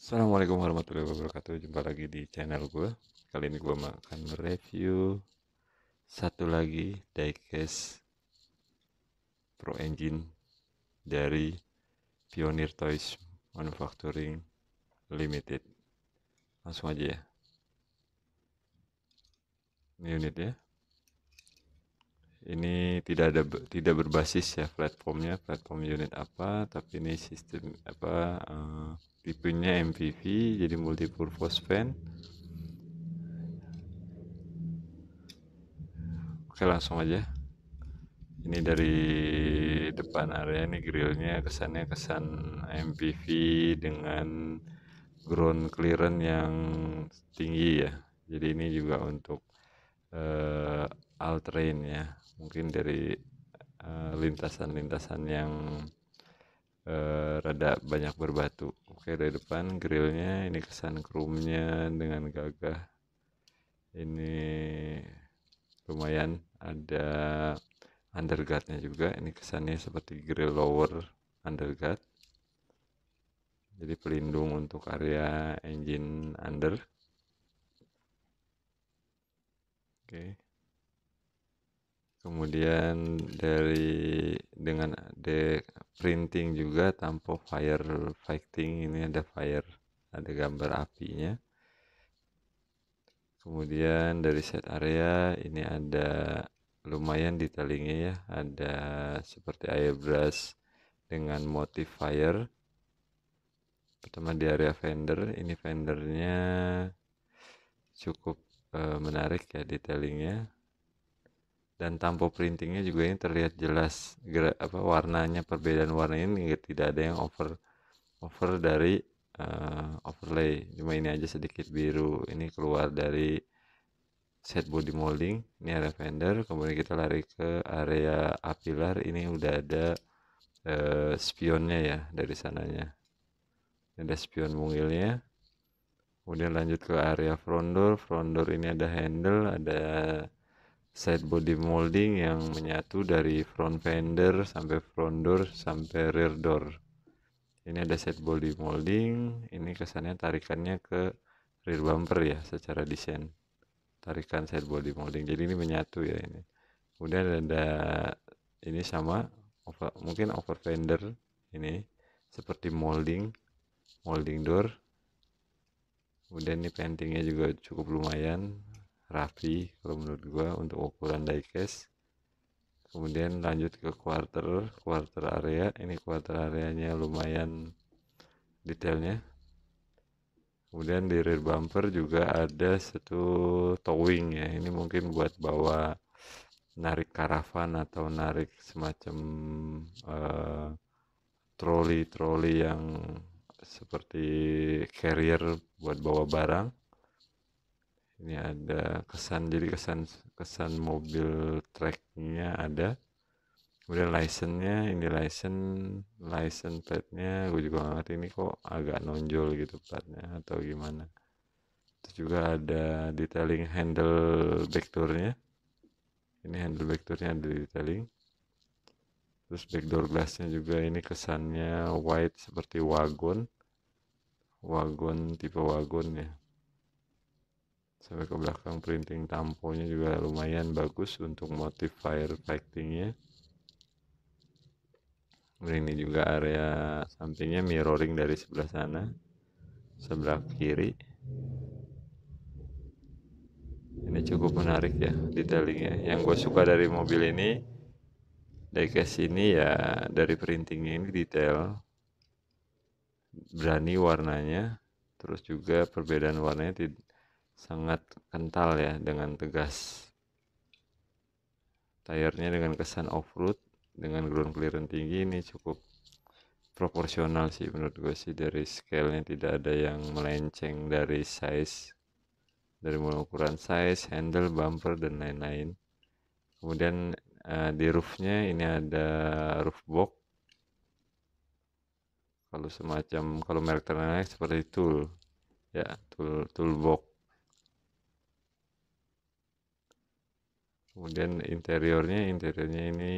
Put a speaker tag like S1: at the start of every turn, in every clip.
S1: Assalamualaikum warahmatullahi wabarakatuh Jumpa lagi di channel gue Kali ini gue akan mereview Satu lagi diecast Pro Engine Dari Pioneer Toys Manufacturing Limited Langsung aja ya Ini unit ya ini tidak ada tidak berbasis ya platformnya platform unit apa tapi ini sistem apa uh, tipenya MPV jadi multi purpose fan oke langsung aja ini dari depan area ini grillnya kesannya kesan MPV dengan ground clearance yang tinggi ya jadi ini juga untuk uh, all terrain ya mungkin dari eh, lintasan-lintasan uh, yang uh, rada banyak berbatu Oke dari depan grillnya ini kesan chrome-nya dengan gagah ini lumayan ada underguardnya juga ini kesannya seperti grill lower underguard jadi pelindung untuk area engine under oke kemudian dari dengan ada printing juga tanpa fire fighting ini ada fire ada gambar apinya kemudian dari set area ini ada lumayan detailingnya ya ada seperti airbrush dengan motif fire pertama di area fender ini fendernya cukup e, menarik ya detailingnya dan tampo printingnya juga ini terlihat jelas gerak apa warnanya perbedaan warna ini tidak ada yang over over dari uh, overlay cuma ini aja sedikit biru ini keluar dari set body molding ini area fender kemudian kita lari ke area apilar ini udah ada uh, spionnya ya dari sananya ini ada spion mungilnya kemudian lanjut ke area front door front door ini ada handle ada side body molding yang menyatu dari front fender sampai front door sampai rear door ini ada side body molding ini kesannya tarikannya ke rear bumper ya secara desain tarikan side body molding jadi ini menyatu ya ini kemudian ada ini sama over, mungkin over fender ini seperti molding molding door kemudian ini paintingnya juga cukup lumayan rapi kalau menurut gue untuk ukuran diecast kemudian lanjut ke quarter quarter area ini quarter areanya lumayan detailnya kemudian di rear bumper juga ada satu towing ya ini mungkin buat bawa narik karavan atau narik semacam uh, eh, troli troli yang seperti carrier buat bawa barang ini ada kesan jadi kesan kesan mobil tracknya ada kemudian license-nya ini license license plate-nya gue juga gak ngerti ini kok agak nonjol gitu platnya atau gimana terus juga ada detailing handle door nya ini handle door nya ada detailing terus backdoor glass-nya juga ini kesannya white seperti wagon wagon tipe wagon ya sampai ke belakang printing tamponya juga lumayan bagus untuk motif firefightingnya ini juga area sampingnya mirroring dari sebelah sana sebelah kiri ini cukup menarik ya detailingnya yang gue suka dari mobil ini dari ini ya dari printingnya ini detail berani warnanya terus juga perbedaan warnanya sangat kental ya dengan tegas tayarnya dengan kesan off-road dengan ground clearance tinggi ini cukup proporsional sih menurut gue sih dari scale-nya tidak ada yang melenceng dari size dari mulai ukuran size, handle, bumper dan lain-lain. Kemudian uh, di roofnya ini ada roof box. Kalau semacam kalau merek terkenal seperti tool, ya tool tool box. kemudian interiornya interiornya ini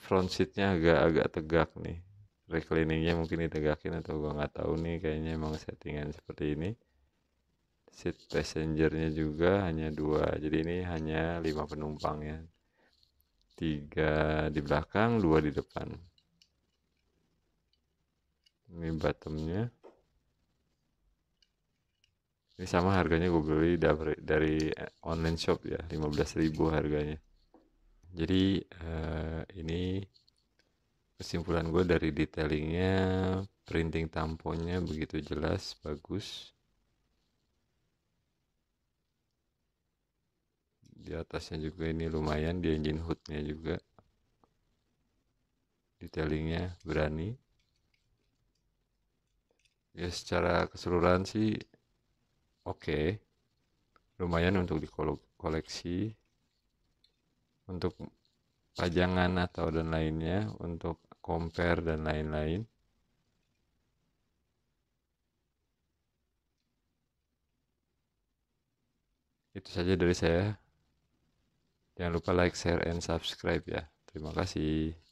S1: front seatnya agak-agak tegak nih recliningnya mungkin ditegakin atau gua nggak tahu nih kayaknya emang settingan seperti ini seat passengernya juga hanya dua jadi ini hanya lima penumpang ya tiga di belakang dua di depan ini bottomnya ini sama harganya gue beli dari, dari online shop ya 15.000 harganya jadi uh, ini kesimpulan gue dari detailingnya printing tamponnya begitu jelas bagus di atasnya juga ini lumayan di engine hoodnya juga detailingnya berani ya secara keseluruhan sih Oke. Lumayan untuk dikoleksi. Untuk pajangan atau dan lainnya, untuk compare dan lain-lain. Itu saja dari saya. Jangan lupa like, share, and subscribe ya. Terima kasih.